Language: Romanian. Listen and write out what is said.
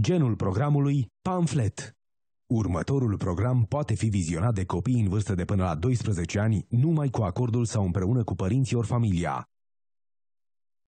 Genul programului Pamflet. Următorul program poate fi vizionat de copii în vârstă de până la 12 ani numai cu acordul sau împreună cu părinții ori familia.